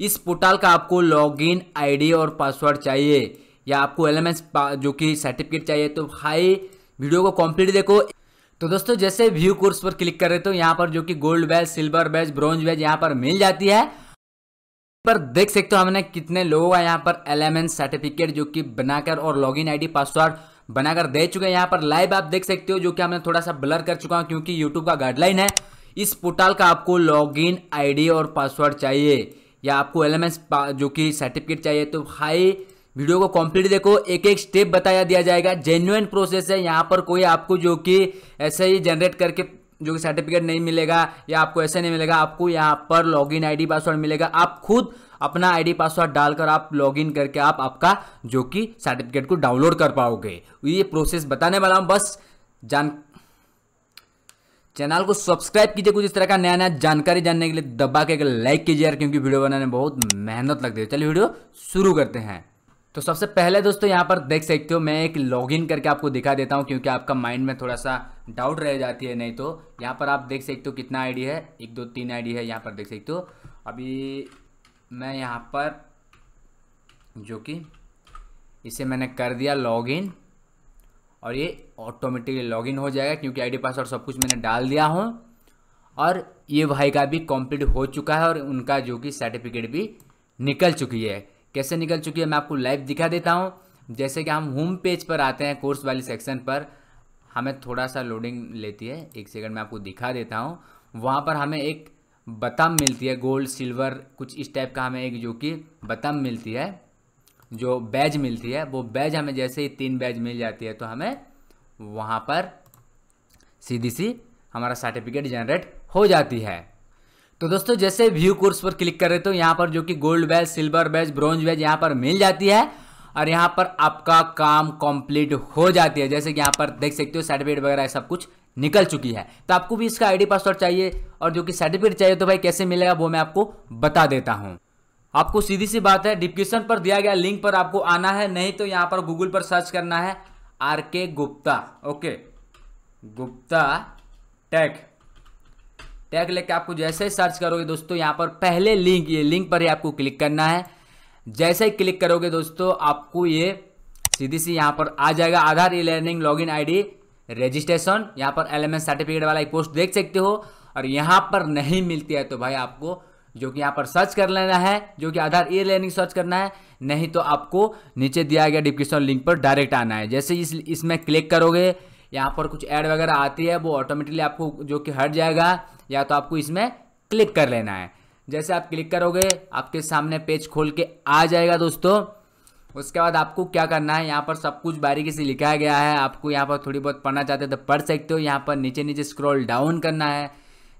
इस पोर्टल का आपको लॉगिन आईडी और पासवर्ड चाहिए या आपको एलएमएस जो कि सर्टिफिकेट चाहिए तो हाई वीडियो को कंप्लीट देखो तो दोस्तों जैसे व्यू कोर्स पर क्लिक कर रहे तो यहाँ पर जो कि gold batch silver batch bronze batch यहाँ पर मिल जाती है पर देख सकते हो हमने कितने लोगों का यहाँ पर एल सर्टिफिकेट जो कि बनाकर और लॉगिन आईडी पासवर्ड बनाकर दे चुके हैं यहाँ पर लाइव आप देख सकते हो जो कि हमने थोड़ा सा ब्लर कर चुका हूँ क्योंकि यूट्यूब का गाइडलाइन है इस पोर्टल का आपको लॉगिन आईडी और पासवर्ड चाहिए या आपको एल जो कि सर्टिफिकेट चाहिए तो हाई वीडियो को कंप्लीट देखो एक एक स्टेप बताया दिया जाएगा जेन्युन प्रोसेस है यहाँ पर कोई आपको जो कि ऐसे ही जनरेट करके जो कि सर्टिफिकेट नहीं मिलेगा या आपको ऐसे नहीं मिलेगा आपको यहाँ पर लॉगिन आईडी पासवर्ड मिलेगा आप खुद अपना आईडी पासवर्ड डालकर आप लॉगिन करके आप आपका जो कि सर्टिफिकेट को डाउनलोड कर पाओगे ये प्रोसेस बताने वाला हूँ बस जान चैनल को सब्सक्राइब कीजिए कुछ इस तरह का नया नया जानकारी जानने के लिए दबा के लाइक कीजिए यार क्योंकि वीडियो बनाने में बहुत मेहनत लगती है चलिए वीडियो शुरू करते हैं तो सबसे पहले दोस्तों यहाँ पर देख सकते हो मैं एक लॉगिन करके आपको दिखा देता हूँ क्योंकि आपका माइंड में थोड़ा सा डाउट रह जाती है नहीं तो यहाँ पर आप देख सकते हो कितना आईडी है एक दो तीन आईडी है यहाँ पर देख सकते हो अभी मैं यहाँ पर जो कि इसे मैंने कर दिया लॉगिन और ये ऑटोमेटिकली लॉगिन हो जाएगा क्योंकि आईडी पासवर्ड सब कुछ मैंने डाल दिया हूँ और ये भाई का भी कंप्लीट हो चुका है और उनका जो कि सर्टिफिकेट भी निकल चुकी है कैसे निकल चुकी है मैं आपको लाइव दिखा देता हूँ जैसे कि हम होम पेज पर आते हैं कोर्स वाली सेक्शन पर हमें थोड़ा सा लोडिंग लेती है एक सेकंड में आपको दिखा देता हूँ वहाँ पर हमें एक बतम मिलती है गोल्ड सिल्वर कुछ इस टाइप का हमें एक जो कि बतम मिलती है जो बैज मिलती है वो बैज हमें जैसे ही तीन बैज मिल जाती है तो हमें वहाँ पर सीधी सी हमारा सर्टिफिकेट जनरेट हो जाती है तो दोस्तों जैसे व्यू कोर्स पर क्लिक कर रहे तो यहाँ पर जो कि gold badge silver badge bronze badge यहाँ पर मिल जाती है और यहाँ पर आपका काम कंप्लीट हो जाती है जैसे कि यहाँ पर देख सकते हो सर्टिफिकेट वगैरह सब कुछ निकल चुकी है तो आपको भी इसका आईडी पासवर्ड चाहिए और जो कि सर्टिफिकेट चाहिए तो भाई कैसे मिलेगा वो मैं आपको बता देता हूँ आपको सीधी सी बात है डिस्क्रिप्शन पर दिया गया लिंक पर आपको आना है नहीं तो यहां पर गूगल पर सर्च करना है R K Gupta okay Gupta tag tag लेके आपको जैसे ही सर्च करोगे दोस्तों यहां पर पहले लिंक ये लिंक पर ही आपको क्लिक करना है जैसे ही क्लिक करोगे दोस्तों आपको ये सीधी सी यहां पर आ जाएगा Aadhaar e learning log in registration यहां पर एल सर्टिफिकेट वाला एक पोस्ट देख सकते हो और यहां पर नहीं मिलती है तो भाई आपको जो कि यहाँ पर सर्च कर लेना है जो कि आधार ई लर्निंग सर्च करना है नहीं तो आपको नीचे दिया गया डिस्क्रिप्शन लिंक पर डायरेक्ट आना है जैसे इस इसमें क्लिक करोगे यहाँ पर कुछ ऐड वगैरह आती है वो ऑटोमेटिकली आपको जो कि हट जाएगा या तो आपको इसमें क्लिक कर लेना है जैसे आप क्लिक करोगे आपके सामने पेज खोल के आ जाएगा दोस्तों उसके बाद आपको क्या करना है यहाँ पर सब कुछ बारीकी से लिखा गया है आपको यहाँ पर थोड़ी बहुत पढ़ना चाहते हो तो पढ़ सकते हो यहाँ पर नीचे नीचे स्क्रॉल डाउन करना है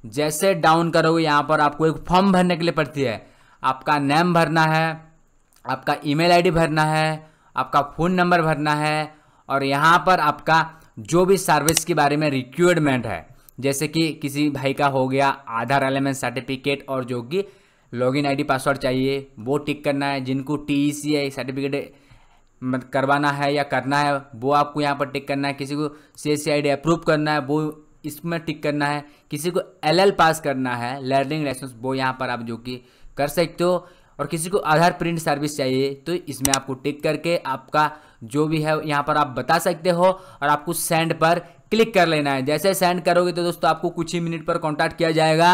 जैसे डाउन करोगे यहाँ पर आपको एक फॉर्म भरने के लिए पड़ती है आपका नेम भरना है आपका ईमेल आईडी भरना है आपका फ़ोन नंबर भरना है और यहाँ पर आपका जो भी सर्विस के बारे में रिक्वायरमेंट है जैसे कि किसी भाई का हो गया आधार एलिमेंट सर्टिफिकेट और जो कि लॉगिन आईडी पासवर्ड चाहिए वो टिक करना है जिनको टी ई सी सर्टिफिकेट करवाना है या करना है वो आपको यहाँ पर टिक करना है किसी को C S C I D approve करना है वो इसमें टिक करना है किसी को एलएल पास करना है लर्निंग लाइसेंस वो यहाँ पर आप जो कि कर सकते हो और किसी को आधार प्रिंट सर्विस चाहिए तो इसमें आपको टिक करके आपका जो भी है यहाँ पर आप बता सकते हो और आपको सेंड पर क्लिक कर लेना है जैसे सेंड करोगे तो दोस्तों आपको कुछ ही मिनट पर कॉन्टैक्ट किया जाएगा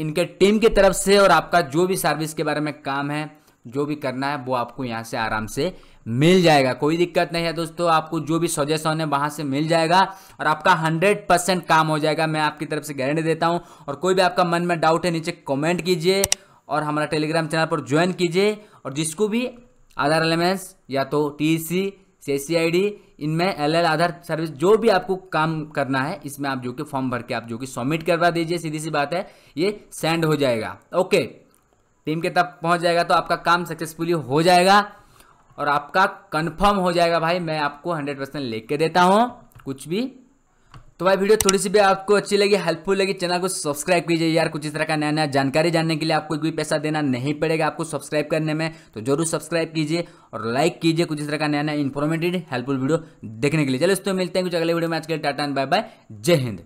इनके टीम की तरफ से और आपका जो भी सर्विस के बारे में काम है जो भी करना है वो आपको यहाँ से आराम से मिल जाएगा कोई दिक्कत नहीं है दोस्तों आपको जो भी सजेशन है वहाँ से मिल जाएगा और आपका हंड्रेड परसेंट काम हो जाएगा मैं आपकी तरफ से गारंटी देता हूँ और कोई भी आपका मन में डाउट है नीचे कमेंट कीजिए और हमारा टेलीग्राम चैनल पर ज्वाइन कीजिए और जिसको भी आधार एलिमेंट्स या तो T C C C I D इनमें एल एल आधार सर्विस जो भी आपको काम करना है इसमें आप जो कि फॉर्म भर के आप जो कि सबमिट करवा दीजिए सीधी सी बात है ये सेंड हो जाएगा ओके टीम के तब पहुंच जाएगा तो आपका काम सक्सेसफुली हो जाएगा और आपका कंफर्म हो जाएगा भाई मैं आपको हंड्रेड परसेंट लेके देता हूँ कुछ भी तो भाई वीडियो थोड़ी सी भी आपको अच्छी लगी हेल्पफुल लगी चैनल को सब्सक्राइब कीजिए यार कुछ इस तरह का नया नया जानकारी जानने के लिए आपको कोई पैसा देना नहीं पड़ेगा आपको सब्सक्राइब करने में तो जरूर सब्सक्राइब कीजिए और लाइक कीजिए कुछ इस तरह का नया नया इन्फॉर्मेटिव हेल्पफुल वीडियो देखने के लिए चलो दोस्तों मिलते हैं कुछ अगले वीडियो में आज के टाटा बाय बाय जय हिंद